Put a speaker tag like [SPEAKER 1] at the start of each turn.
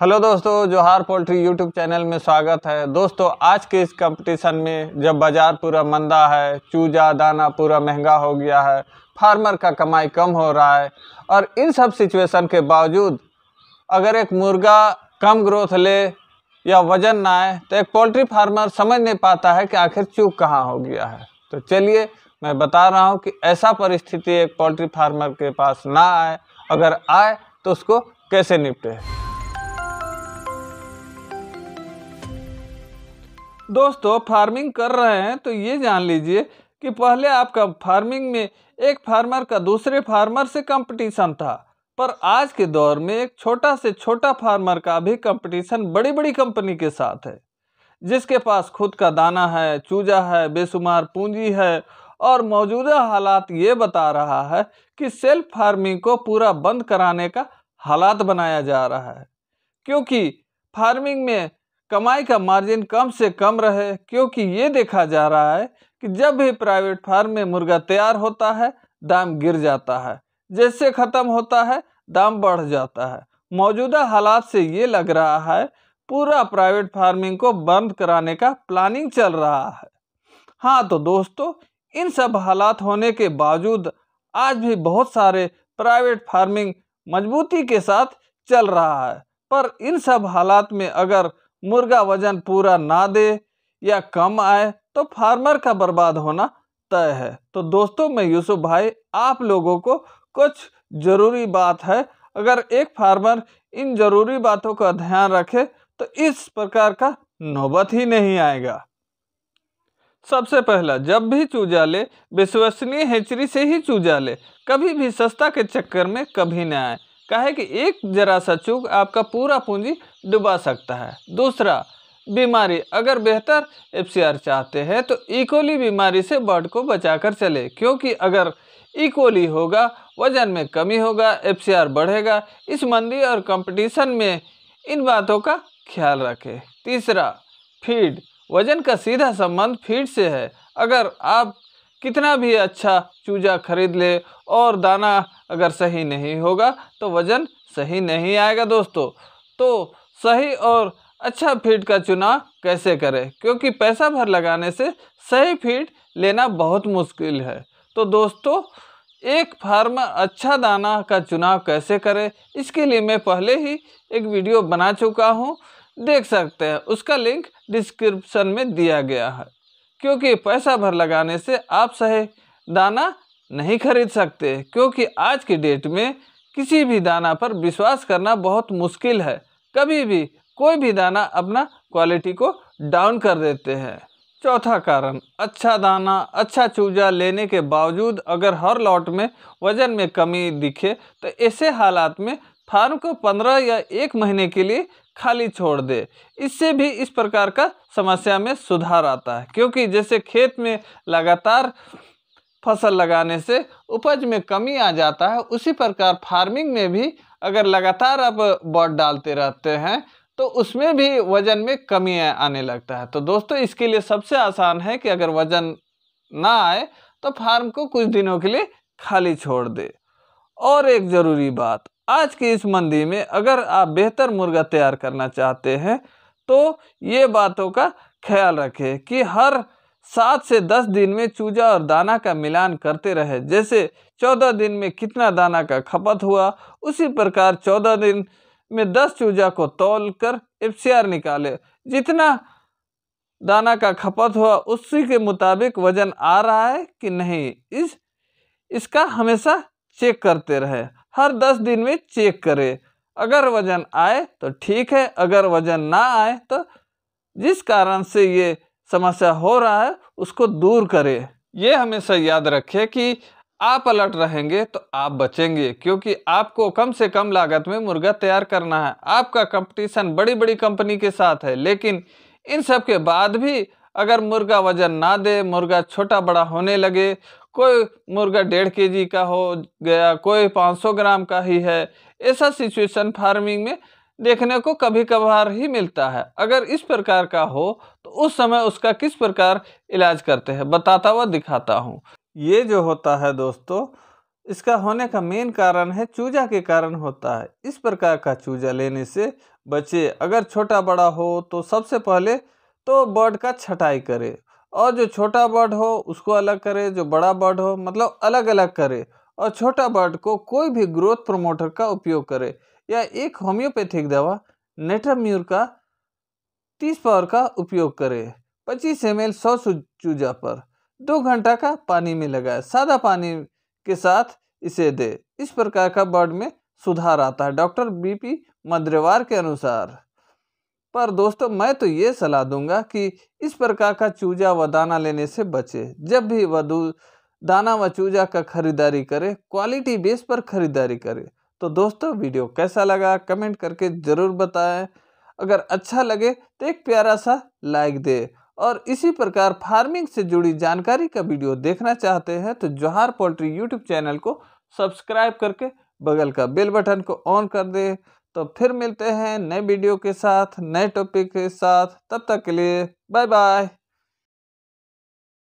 [SPEAKER 1] hello दोस्तों जोहार poultry YouTube channel में स्वागत है दोस्तों आज के इस कंपटीशन में जब बाज़ार पूरा मंदा है चूजा दाना पूरा महंगा हो गया है फार्मर का कमाई कम हो रहा है और इन सब सिचुएशन के बावजूद अगर एक मुर्गा कम ग्रोथ ले या वज़न ना आए तो एक पोल्ट्री फार्मर समझ नहीं पाता है कि आखिर चूक कहाँ हो गया है तो चलिए मैं बता रहा हूँ कि ऐसा परिस्थिति एक पोल्ट्री फार्मर के पास ना आए अगर आए तो उसको कैसे निपटे दोस्तों फार्मिंग कर रहे हैं तो ये जान लीजिए कि पहले आपका फार्मिंग में एक फार्मर का दूसरे फार्मर से कंपटीशन था पर आज के दौर में एक छोटा से छोटा फार्मर का भी कंपटीशन बड़ी बड़ी कंपनी के साथ है जिसके पास खुद का दाना है चूजा है बेशुमार पूंजी है और मौजूदा हालात ये बता रहा है कि सेल्फ फार्मिंग को पूरा बंद कराने का हालात बनाया जा रहा है क्योंकि फार्मिंग में कमाई का मार्जिन कम से कम रहे क्योंकि ये देखा जा रहा है कि जब भी प्राइवेट फार्म में मुर्गा तैयार होता है दाम गिर जाता है जैसे ख़त्म होता है दाम बढ़ जाता है मौजूदा हालात से ये लग रहा है पूरा प्राइवेट फार्मिंग को बंद कराने का प्लानिंग चल रहा है हाँ तो दोस्तों इन सब हालात होने के बावजूद आज भी बहुत सारे प्राइवेट फार्मिंग मजबूती के साथ चल रहा है पर इन सब हालात में अगर मुर्गा वजन पूरा ना दे या कम आए तो फार्मर का बर्बाद होना तय है तो दोस्तों मैं यूसुफ भाई आप लोगों को कुछ ज़रूरी बात है अगर एक फार्मर इन ज़रूरी बातों का ध्यान रखे तो इस प्रकार का नौबत ही नहीं आएगा सबसे पहला जब भी चूजा ले विश्वसनीय हेचरी से ही चूजा ले कभी भी सस्ता के चक्कर में कभी ना आए कहे कि एक जरा सा चूक आपका पूरा पूंजी डुबा सकता है दूसरा बीमारी अगर बेहतर एफ चाहते हैं तो इकोली e बीमारी से बर्ड को बचाकर चले क्योंकि अगर इकोली e होगा वजन में कमी होगा एफ बढ़ेगा इस मंदी और कंपटीशन में इन बातों का ख्याल रखें तीसरा फीड वजन का सीधा संबंध फीड से है अगर आप कितना भी अच्छा चूजा खरीद ले और दाना अगर सही नहीं होगा तो वज़न सही नहीं आएगा दोस्तों तो सही और अच्छा फीड का चुनाव कैसे करें क्योंकि पैसा भर लगाने से सही फीड लेना बहुत मुश्किल है तो दोस्तों एक फार्म अच्छा दाना का चुनाव कैसे करें इसके लिए मैं पहले ही एक वीडियो बना चुका हूँ देख सकते हैं उसका लिंक डिस्क्रिप्शन में दिया गया है क्योंकि पैसा भर लगाने से आप सही दाना नहीं खरीद सकते क्योंकि आज की डेट में किसी भी दाना पर विश्वास करना बहुत मुश्किल है कभी भी कोई भी दाना अपना क्वालिटी को डाउन कर देते हैं चौथा कारण अच्छा दाना अच्छा चूजा लेने के बावजूद अगर हर लॉट में वज़न में कमी दिखे तो ऐसे हालात में फार्म को पंद्रह या एक महीने के लिए खाली छोड़ दे इससे भी इस प्रकार का समस्या में सुधार आता है क्योंकि जैसे खेत में लगातार फसल लगाने से उपज में कमी आ जाता है उसी प्रकार फार्मिंग में भी अगर लगातार आप बॉड डालते रहते हैं तो उसमें भी वज़न में कमी आने लगता है तो दोस्तों इसके लिए सबसे आसान है कि अगर वज़न ना आए तो फार्म को कुछ दिनों के लिए खाली छोड़ दे और एक ज़रूरी बात आज की इस मंदी में अगर आप बेहतर मुर्गा तैयार करना चाहते हैं तो ये बातों का ख्याल रखें कि हर सात से दस दिन में चूजा और दाना का मिलान करते रहे जैसे चौदह दिन में कितना दाना का खपत हुआ उसी प्रकार चौदह दिन में दस चूजा को तोल कर एफसीआर निकाले जितना दाना का खपत हुआ उसी के मुताबिक वजन आ रहा है कि नहीं इस इसका हमेशा चेक करते रहे हर दस दिन में चेक करें अगर वजन आए तो ठीक है अगर वजन ना आए तो जिस कारण से ये समस्या हो रहा है उसको दूर करें ये हमेशा याद रखें कि आप अलर्ट रहेंगे तो आप बचेंगे क्योंकि आपको कम से कम लागत में मुर्गा तैयार करना है आपका कंपटीशन बड़ी बड़ी कंपनी के साथ है लेकिन इन सब के बाद भी अगर मुर्गा वजन ना दे मुर्गा छोटा बड़ा होने लगे कोई मुर्गा डेढ़ के जी का हो गया कोई 500 ग्राम का ही है ऐसा सिचुएशन फार्मिंग में देखने को कभी कभार ही मिलता है अगर इस प्रकार का हो तो उस समय उसका किस प्रकार इलाज करते हैं बताता हुआ दिखाता हूँ ये जो होता है दोस्तों इसका होने का मेन कारण है चूजा के कारण होता है इस प्रकार का चूजा लेने से बचे अगर छोटा बड़ा हो तो सबसे पहले तो बर्ड का छटाई करें और जो छोटा बर्ड हो उसको अलग करे जो बड़ा बर्ड हो मतलब अलग अलग करे और छोटा बर्ड को कोई भी ग्रोथ प्रोमोटर का उपयोग करे या एक होम्योपैथिक दवा नेट्राम्यूर का तीस पावर का उपयोग करे पच्चीस एम एल सौ चूजा पर दो घंटा का पानी में लगाए सादा पानी के साथ इसे दे इस प्रकार का बर्ड में सुधार आता है डॉक्टर बीपी मद्रेवार के अनुसार पर दोस्तों मैं तो ये सलाह दूंगा कि इस प्रकार का चूजा व दाना लेने से बचे जब भी वधु दाना व चूजा का खरीदारी करें क्वालिटी बेस पर खरीदारी करें तो दोस्तों वीडियो कैसा लगा कमेंट करके ज़रूर बताएं अगर अच्छा लगे तो एक प्यारा सा लाइक दे और इसी प्रकार फार्मिंग से जुड़ी जानकारी का वीडियो देखना चाहते हैं तो जोहार पोल्ट्री यूट्यूब चैनल को सब्सक्राइब करके बगल का बेल बटन को ऑन कर दें तो फिर मिलते हैं नए वीडियो के साथ नए टॉपिक के साथ तब तक के लिए बाय बाय